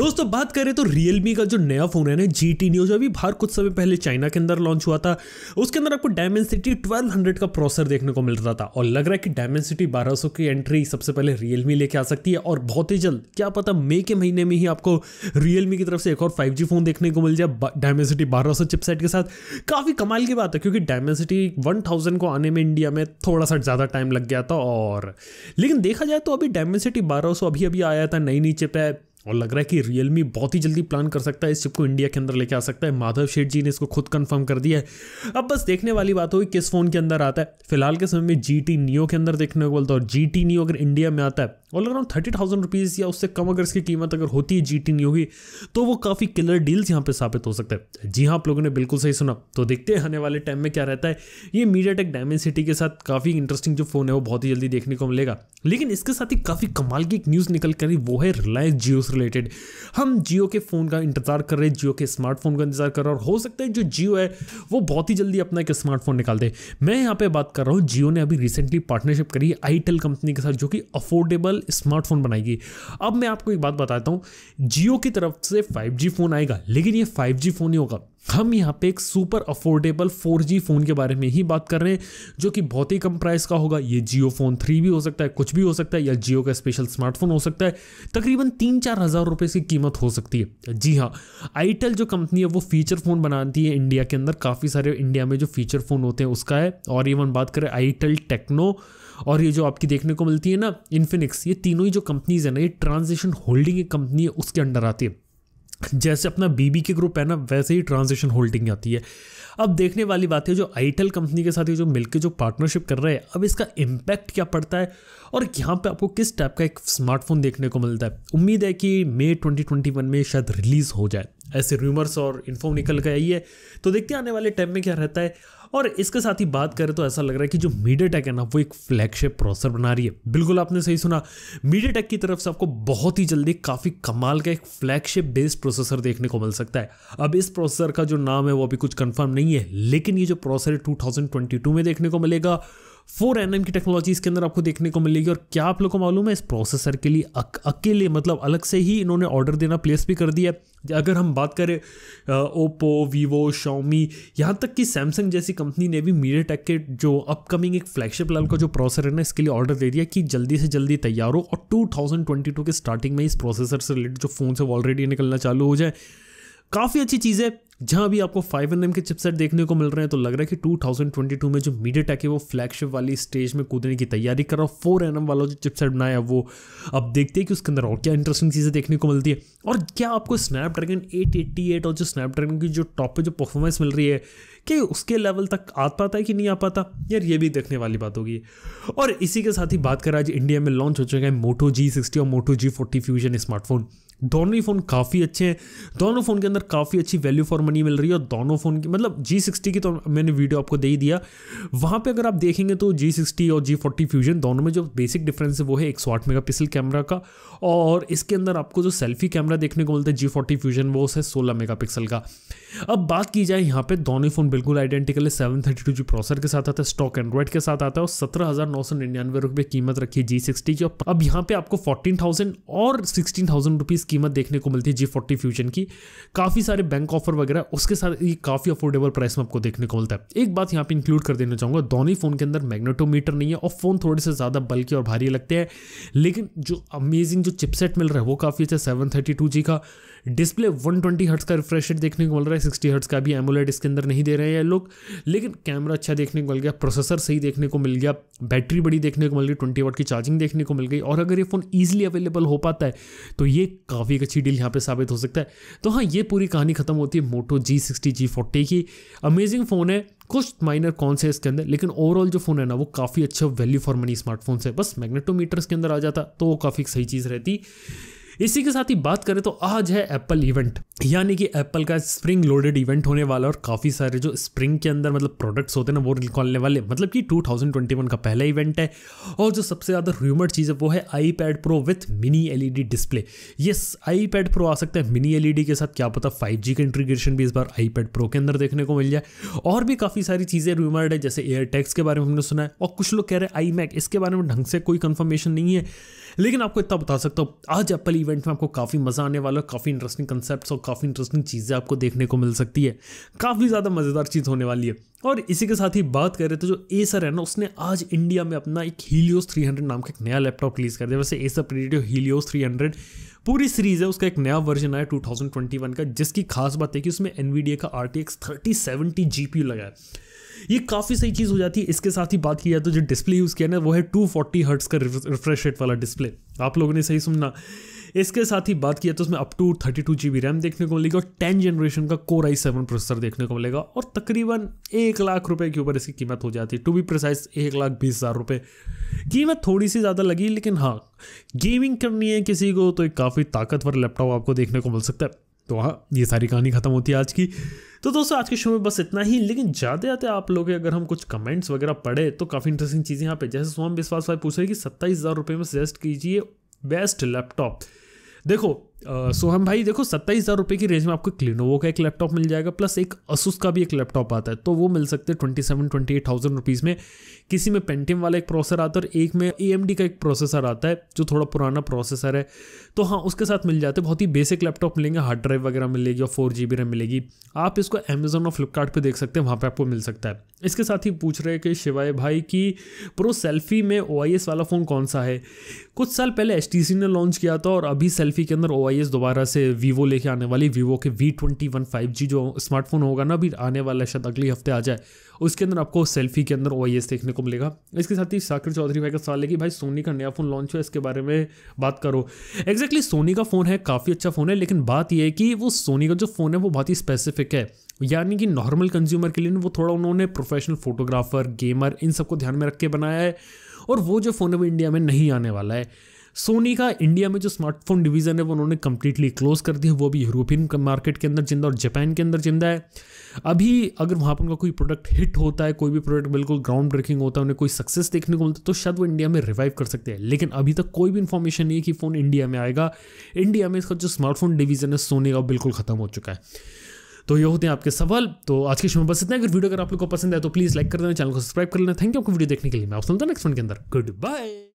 दोस्तों बात करें तो रियलमी का जो नया फोन है ना जी टी न्यू जो अभी बाहर कुछ समय पहले चाइना के अंदर लॉन्च हुआ था उसके अंदर आपको डायमेंसिटी 1200 का प्रोसेसर देखने को मिल रहा था और लग रहा है कि डायमेंसिटी 1200 की एंट्री सबसे पहले रियलमी लेके आ सकती है और बहुत ही जल्द क्या पता मई के महीने में ही आपको रियलमी की तरफ से एक और फाइव फोन देखने को मिल जाए डायमेंसिटी 1200 चिपसेट के साथ काफ़ी कमाल की बात है क्योंकि डायमेंसिटी 1000 को आने में इंडिया में थोड़ा सा ज़्यादा टाइम लग गया था और लेकिन देखा जाए तो अभी डायमेंसिटी 1200 अभी अभी आया था नई नई चिप है और लग रहा है कि रियलमी बहुत ही जल्दी प्लान कर सकता है इस चिप को इंडिया के अंदर लेके आ सकता है माधव शेठ जी ने इसको खुद कंफर्म कर दिया है अब बस देखने वाली बात होगी किस फ़ोन के अंदर आता है फिलहाल के समय में जी टी नियो के अंदर देखने को बोलता है और जी टी नियो अगर इंडिया में आता है और लग रहा थर्टी थाउजेंड रुपीज़ या उससे कम अगर इसकी कीमत अगर होती है जी टी नहीं होगी तो वो काफ़ी किलर डील्स यहाँ पे साबित हो सकता है जी हाँ आप लोगों ने बिल्कुल सही सुना तो देखते हैं आने वाले टाइम में क्या रहता है ये मीडिया टेक डायमेंड सिटी के साथ काफ़ी इंटरेस्टिंग जो फ़ोन है वो बहुत ही जल्दी देखने को मिलेगा लेकिन इसके साथ ही काफ़ी कमाल की एक न्यूज़ निकल कर वो है रिलायंस जियो से रिलेटेड हम जियो के फ़ोन का इंतजार कर रहे हैं जियो के स्मार्टफोन का इंतजार कर रहे हैं और हो सकता है जो जियो है वो बहुत ही जल्दी अपना एक स्मार्टफोन निकाल दे मैं यहाँ पर बात कर रहा हूँ जियो ने अभी रिसेंटली पार्टनरशिप करी है आईटेल कंपनी के साथ जो कि अफोर्डेबल स्मार्टफोन बनाएगी अब मैं आपको एक बात बताता हूँ जियो की तरफ से फाइव फ़ोन आएगा लेकिन ये फाइव फ़ोन ही होगा हम यहाँ पे एक सुपर अफोर्डेबल 4G फ़ोन के बारे में ही बात कर रहे हैं जो कि बहुत ही कम प्राइस का होगा ये जियो फ़ोन थ्री भी हो सकता है कुछ भी हो सकता है या जियो का स्पेशल स्मार्टफोन हो सकता है तकरीबन तीन चार हज़ार रुपये की कीमत हो सकती है जी हाँ आईटेल जो कंपनी है वो फ़ीचर फ़ोन बनाती है इंडिया के अंदर काफ़ी सारे इंडिया में जो फ़ीचर फ़ोन होते हैं उसका है और इवन बात करें आईटेल टेक्नो और ये जो आपकी देखने को मिलती है ना इन्फिनिक्स ये तीनों ही जो कंपनीज़ है ना ये ट्रांजेक्शन होल्डिंग कंपनी है उसके अंडर आती है जैसे अपना बीबी के ग्रुप है ना वैसे ही ट्रांजिशन होल्डिंग आती है अब देखने वाली बात है जो आईटेल कंपनी के साथ ये जो मिलकर जो पार्टनरशिप कर रहे हैं अब इसका इम्पैक्ट क्या पड़ता है और यहाँ पे आपको किस टाइप का एक स्मार्टफोन देखने को मिलता है उम्मीद है कि मई 2021 में शायद रिलीज़ हो जाए ऐसे रूमर्स और इन्फॉर्म निकल के आई है तो देखते हैं आने वाले टाइम में क्या रहता है और इसके साथ ही बात करें तो ऐसा लग रहा है कि जो मीडिया टेक है ना वो एक फ्लैगशिप प्रोसेसर बना रही है बिल्कुल आपने सही सुना मीडिया टेक की तरफ से आपको बहुत ही जल्दी काफ़ी कमाल का एक फ्लैगशिप बेस्ड प्रोसेसर देखने को मिल सकता है अब इस प्रोसेसर का जो नाम है वो अभी कुछ कन्फर्म नहीं है लेकिन ये जो प्रोसेसर टू में देखने को मिलेगा फोर एन की टेक्नोलॉजी इसके अंदर आपको देखने को मिलेगी और क्या आप लोग को मालूम है इस प्रोसेसर के लिए अक, अकेले मतलब अलग से ही इन्होंने ऑर्डर देना प्लेस भी कर दिया है अगर हम बात करें ओप्पो वीवो शाओमी यहाँ तक कि सैमसंग जैसी कंपनी ने भी मीडिया टेक के जो अपकमिंग एक फ्लैगशिप लेवल का जो प्रोसेसर है ना इसके लिए ऑर्डर दे दिया कि जल्दी से जल्दी तैयार हो और टू के स्टार्टिंग में इस प्रोसेसर से रिलेटेड जो फ़ोन है वो ऑलरेडी निकलना चालू हो जाए काफ़ी अच्छी चीज़ है जहां भी आपको फाइव एन के चिपसेट देखने को मिल रहे हैं तो लग रहा है कि 2022 में जो मीडिया टैक है वो फ्लैगशिप वाली स्टेज में कूदने की तैयारी कर रहा हूँ फोर एन वाला जो चिपसेट बनाया वो अब देखते हैं कि उसके अंदर और क्या इंटरेस्टिंग चीज़ें देखने को मिलती है और क्या आपको स्नैपड्रैगन एट और जो स्नैपड्रैगन की जो टॉप पर जो परफॉर्मेंस मिल रही है कि उसके लेवल तक आ पाता है कि नहीं आ पाता यार ये भी देखने वाली बात होगी और इसी के साथ ही बात करें आज इंडिया में लॉन्च हो चुका है मोटो जी सिक्सटी और Moto G forty fusion smartphone दोनों ही फ़ोन काफ़ी अच्छे हैं दोनों फ़ोन के अंदर काफ़ी अच्छी वैल्यू फॉर मनी मिल रही है और दोनों फ़ोन की मतलब जी सिक्सटी की तो मैंने वीडियो आपको दे ही दिया वहाँ पे अगर आप देखेंगे तो जी सिक्सटी और जी फोर्टी फ्यूजन दोनों में जो बेसिक डिफरेंस है वो है एक सौ आठ मेगा पिक्सल कैमरा का और इसके अंदर आपको जो सेल्फी कैमरा देखने को मिलता है जी फोर्टी फ्यूजन वो है सोलह मेगा पिक्सल का अब बात की जाए यहाँ पर दोनों ही फ़ोन बिल्कुल आइडेंटिकल है seven thirty two G processor के साथ आता है स्टॉक एंड्रॉइड के साथ आता है और सत्रह हज़ार नौ सौ निन्यानवे रुपये कीमत रखी है जी सिक्सटी की अब यहाँ पर आपको फोर्टीन थाउजेंड और सिक्सटीन थाउजेंड रुपीज़ कीमत देखने को मिलती है जी फोर्टी फ्यूजन की काफ़ी सारे बैंक ऑफर वगैरह उसके साथ ये काफ़ी अफोर्डेबल प्राइस में आपको देखने को मिलता है एक बात यहाँ पे इंक्लूड कर देना चाहूँगा दोनों फ़ोन के अंदर मैग्नेटोमीटर नहीं है और फ़ोन थोड़े से ज़्यादा बल्कि और भारी लगते हैं लेकिन जो अमेजिंग जो चिपसेट मिल रहा है वो काफ़ी अच्छा सेवन थर्टी का डिस्प्ले वन ट्वेंटी हर्ट्स का रिफ्रेश देखने को मिल रहा है सिक्सटी हर्ट्स का भी एमोलेट इसके अंदर नहीं दे रहे हैं लोग लेकिन कैमरा अच्छा देखने को मिल गया प्रोसेसर सही देखने को मिल गया बैटरी बड़ी देखने को मिल गई ट्वेंटी वाट की चार्जिंग देखने को मिल गई और अगर ये फ़ोन ईजिली अवेलेबल हो पाता है तो ये काफ़ी एक अच्छी डील यहाँ पे साबित हो सकता है तो हाँ ये पूरी कहानी खत्म होती है Moto G sixty G forty की अमेजिंग फ़ोन है कुछ माइनर कौन से इसके अंदर लेकिन ओवरऑल जो फ़ोन है ना वो काफ़ी अच्छा वैल्यू फॉर मनी स्मार्टफोन से बस मैग्नेटोमीटर्स के अंदर आ जाता तो वो काफ़ी सही चीज़ रहती इसी के साथ ही बात करें तो आज है एप्पल इवेंट यानी कि एप्पल का स्प्रिंग लोडेड इवेंट होने वाला और काफ़ी सारे जो स्प्रिंग के अंदर मतलब प्रोडक्ट्स होते हैं ना वो निकालने वाले मतलब कि 2021 का पहला इवेंट है और जो सबसे ज़्यादा रूमर चीज़ है वो है iPad pro with mini L display ये आई पैड प्रो आ सकते हैं मिनी एल के साथ क्या पता फाइव का इंटीग्रेशन भी इस बार आई पैड प्रो के अंदर देखने को मिल जाए और भी काफ़ी सारी चीज़ें रूमर्ड है जैसे एयरटेक्स के बारे में हमने सुना है और कुछ लोग कह रहे हैं आई मैक इसके बारे में ढंग से कोई कंफर्मेशन नहीं है लेकिन आपको इतना बता सकता हूँ आज एप्पल इवेंट इवेंट में आपको काफ़ी मज़ा आने वाला है काफ़ी इंटरेस्टिंग कंसेप्ट और काफ़ी इंटरेस्टिंग चीज़ें आपको देखने को मिल सकती है काफ़ी ज़्यादा मज़ेदार चीज़ होने वाली है और इसी के साथ ही बात कर रहे थे जो एसर है ना उसने आज इंडिया में अपना एक हीलियोस 300 नाम का एक नया लैपटॉप रिलीज़ कर दिया वैसे एसर प्रीडियो हीलियोस 300 पूरी सीरीज़ है उसका एक नया वर्जन आया 2021 का जिसकी खास बात है कि उसमें एनवीडिया का आर टी एक्स थर्टी लगा है ये काफ़ी सही चीज़ हो जाती है इसके साथ ही बात की जाए तो जो डिस्प्ले यूज़ किया ना वो है टू फोर्टी हर्ट्स का रिफ्रेश रेट वाला डिस्प्ले आप लोगों ने सही सुनना इसके साथ ही बात किया तो उसमें up to thirty two G B RAM देखने को मिलेगी और टेन जनरेशन का कोर आई सेवन प्रोसेसर देखने को मिलेगा और तकरीबन एक लाख रुपये के ऊपर इसकी कीमत हो जाती है टू बी प्रिसाइज एक लाख बीस हज़ार रुपये कीमत थोड़ी सी ज़्यादा लगी लेकिन हाँ गेमिंग करनी है किसी को तो एक काफ़ी ताकतवर लैपटॉप आपको देखने को मिल सकता है तो हाँ ये सारी कहानी खत्म होती है आज की तो दोस्तों आज के शो में बस इतना ही लेकिन ज़्यादा जाते आप लोग अगर हम कुछ कमेंट्स वगैरह पढ़े तो काफ़ी इंटरेस्टिंग चीज़ें यहाँ पे जैसे सोम विश्वास भाई पूछ रहे कि सत्ताईस हज़ार रुपये में सजेस्ट कीजिए बेस्ट लैपटॉप देखो सो हम भाई देखो सत्ताईस हज़ार रुपये की रेंज में आपको क्लिनोवो का एक लैपटॉप मिल जाएगा प्लस एक असूस का भी एक लैपटॉप आता है तो वो मिल सकते हैं twenty seven twenty eight thousand rupees में किसी में पेंटियम वाला एक प्रोसेसर आता है और एक में ए का एक प्रोसेसर आता है जो थोड़ा पुराना प्रोसेसर है तो हाँ उसके साथ मिल जाते हैं बहुत ही बेसिक लैपटॉप मिलेंगे हार्ड ड्राइव वगैरह मिलेगी और फोर जी रैम मिलेगी आप इसको अमेजोन और फ्लिपकार्ट पे देख सकते हैं वहाँ पर आपको मिल सकता है इसके साथ ही पूछ रहे हैं कि शिवाय भाई की प्रो सेल्फी में ओ वाला फ़ोन कौन सा है कुछ साल पहले एच ने लॉन्च किया था और अभी सेल्फी के अंदर ओ हुआ दोबारा से वीवो लेके आने वाली वीवो के V twenty one five G जो स्मार्टफोन होगा ना अभी आने वाला है शायद अगले हफ्ते आ जाए उसके अंदर आपको सेल्फी के अंदर ओ देखने को मिलेगा इसके साथ ही साकिर चौधरी भाई का सवाल है कि भाई सोनी का नया फ़ोन लॉन्च हुआ इसके बारे में बात करो एग्जैक्टली exactly, सोनी का फ़ोन है काफ़ी अच्छा फ़ोन है लेकिन बात यह है कि वो सोनी का जो फ़ोन है वो बहुत ही स्पेसिफिक है यानी कि नॉर्मल कंज्यूमर के लिए वो थोड़ा उन्होंने प्रोफेशनल फोटोग्राफर गेमर इन सबको ध्यान में रख के बनाया है और वो जो फ़ोन है वो इंडिया में नहीं आने वाला है सोनी का इंडिया में जो स्मार्टफोन डिवीज़न है वो उन्होंने कंप्लीटली क्लोज कर दिया वो भी यूरोपियन मार्केट के अंदर जिंदा और जापान के अंदर जिंदा है अभी अगर वहाँ पर उनका कोई प्रोडक्ट हिट होता है कोई भी प्रोडक्ट बिल्कुल ग्राउंड ब्रेकिंग होता है उन्हें कोई सक्सेस देखने को मिलता है तो शायद वो इंडिया में रिवाइव कर सकते हैं लेकिन अभी तक कोई भी इन्फॉर्मेशन नहीं है कि फ़ोन इंडिया में आएगा इंडिया में इसका जो स्मार्टफोन डिवीज़न है सोनी का बिल्कुल ख़त्म हो चुका है तो ये होते हैं आपके सवाल तो आज के शो में बस इतना अगर वीडियो अगर आप लोग को पसंद है तो प्लीज़ लाइक कर देना चैनल को सब्सक्राइब कर लेना थैंक यू आपको वीडियो देखने के लिए मैं आप सुनता नेक्स्ट वन के अंदर गुड बाय